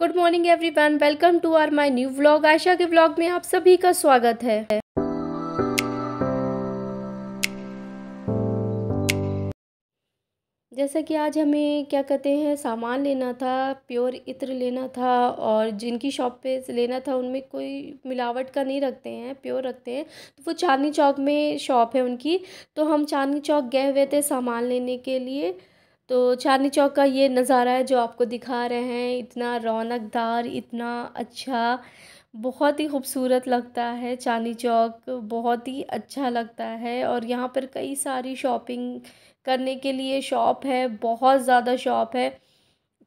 good morning everyone welcome to our my new blog Ayesha के blog में आप सभी का स्वागत है जैसा कि आज हमें क्या कहते हैं सामान लेना था प्योर इत्र लेना था और जिनकी शॉप पे लेना था उनमें कोई मिलावट का नहीं रखते हैं प्योर रखते हैं तो वो चांदनी चौक में शॉप है उनकी तो हम चांदनी चौक गए हुए थे सामान लेने के लिए तो चांदनी चौक का ये नज़ारा है जो आपको दिखा रहे हैं इतना रौनकदार इतना अच्छा बहुत ही खूबसूरत लगता है चांदनी चौक बहुत ही अच्छा लगता है और यहाँ पर कई सारी शॉपिंग करने के लिए शॉप है बहुत ज़्यादा शॉप है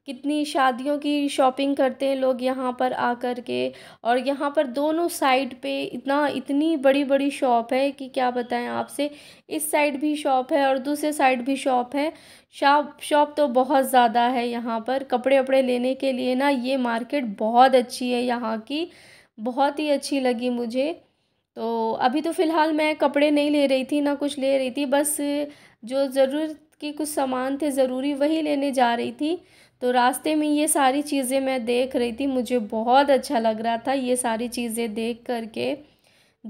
कितनी शादियों की शॉपिंग करते हैं लोग यहाँ पर आ कर के और यहाँ पर दोनों साइड पे इतना इतनी बड़ी बड़ी शॉप है कि क्या बताएं आपसे इस साइड भी शॉप है और दूसरे साइड भी शॉप है शॉप शॉप तो बहुत ज़्यादा है यहाँ पर कपड़े वपड़े लेने के लिए ना ये मार्केट बहुत अच्छी है यहाँ की बहुत ही अच्छी लगी मुझे तो अभी तो फ़िलहाल मैं कपड़े नहीं ले रही थी ना कुछ ले रही थी बस जो ज़रूरत के कुछ सामान थे ज़रूरी वही लेने जा रही थी तो रास्ते में ये सारी चीज़ें मैं देख रही थी मुझे बहुत अच्छा लग रहा था ये सारी चीज़ें देख करके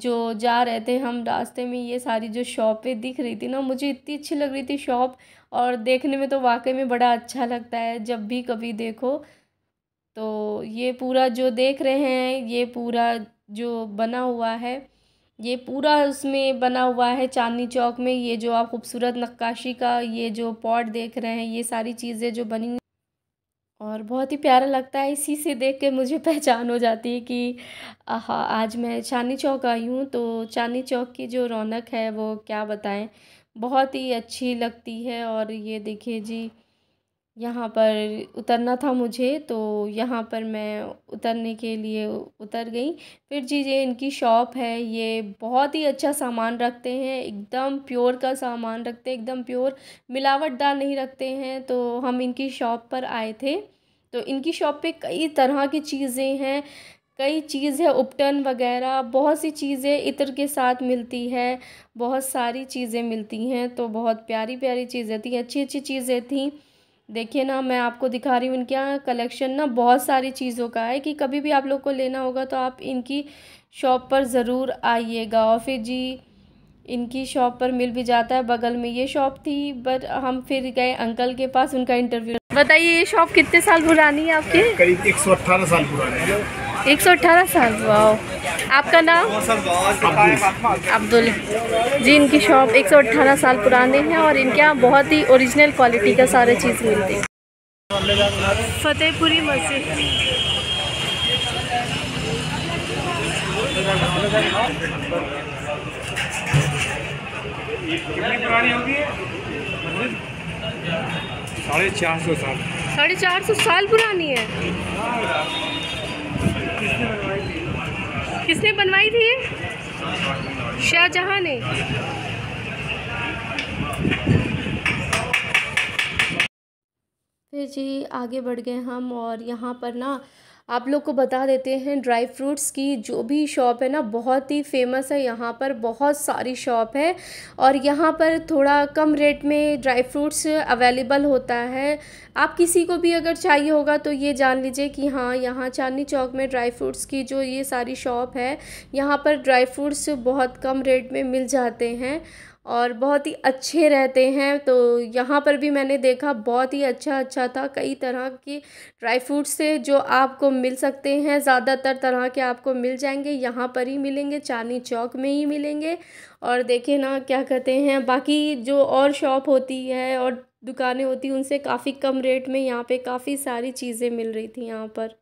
जो जा रहे थे हम रास्ते में ये सारी जो शॉपें दिख रही थी ना मुझे इतनी अच्छी लग रही थी शॉप और देखने में तो वाकई में बड़ा अच्छा लगता है जब भी कभी देखो तो ये पूरा जो देख रहे हैं ये पूरा जो बना हुआ है ये पूरा उसमें बना हुआ है चांदनी चौक में ये जो आप खूबसूरत नक्काशी का ये जो पॉट देख रहे हैं ये सारी चीज़ें जो बनी और बहुत ही प्यारा लगता है इसी से देख के मुझे पहचान हो जाती है कि हाँ आज मैं चांदनी चौक आई हूँ तो चांदनी चौक की जो रौनक है वो क्या बताएं बहुत ही अच्छी लगती है और ये देखिए जी यहाँ पर उतरना था मुझे तो यहाँ पर मैं उतरने के लिए उतर गई फिर जी ये इनकी शॉप है ये बहुत ही अच्छा सामान रखते हैं एकदम प्योर का सामान रखते हैं एकदम प्योर मिलावटदार नहीं रखते हैं तो हम इनकी शॉप पर आए थे तो इनकी शॉप पे कई तरह की चीज़ें हैं कई चीज़ है उपटन वगैरह बहुत सी चीज़ें इत्र के साथ मिलती है बहुत सारी चीज़ें मिलती हैं तो बहुत प्यारी प्यारी चीज़ें थी अच्छी अच्छी चीज़ें थी देखिए ना मैं आपको दिखा रही हूँ इनके यहाँ कलेक्शन ना बहुत सारी चीज़ों का है कि कभी भी आप लोग को लेना होगा तो आप इनकी शॉप पर ज़रूर आइएगा और फिर जी इनकी शॉप पर मिल भी जाता है बगल में ये शॉप थी बट हम फिर गए अंकल के पास उनका इंटरव्यू बताइए ये शॉप कितने साल पुरानी है आपके करीब एक सौ अट्ठारह साल पुरानी है एक सौ अठारह साल वाओ आपका नाम अब्दुल जी इनकी शॉप एक सौ अट्ठारह साल पुराने हैं और इनके यहाँ बहुत ही ओरिजिनल क्वालिटी का सारे चीज़ मिलती है फतेहपुरी मस्जिद साढ़े चार सौ साल साढ़े चार सौ साल पुरानी है किसने बनवाई थी ये शाहजहां ने फिर जी आगे बढ़ गए हम और यहाँ पर ना आप लोग को बता देते हैं ड्राई फ्रूट्स की जो भी शॉप है ना बहुत ही फेमस है यहाँ पर बहुत सारी शॉप है और यहाँ पर थोड़ा कम रेट में ड्राई फ्रूट्स अवेलेबल होता है आप किसी को भी अगर चाहिए होगा तो ये जान लीजिए कि हाँ यहाँ चांदनी चौक में ड्राई फ्रूट्स की जो ये सारी शॉप है यहाँ पर ड्राई फ्रूट्स बहुत कम रेट में मिल जाते हैं और बहुत ही अच्छे रहते हैं तो यहाँ पर भी मैंने देखा बहुत ही अच्छा अच्छा था कई तरह के ड्राई फ्रूट्स से जो आपको मिल सकते हैं ज़्यादातर तरह के आपको मिल जाएंगे यहाँ पर ही मिलेंगे चांदनी चौक में ही मिलेंगे और देखें ना क्या कहते हैं बाकी जो और शॉप होती है और दुकानें होती हैं उनसे काफ़ी कम रेट में यहाँ पे काफ़ी सारी चीज़ें मिल रही थी यहाँ पर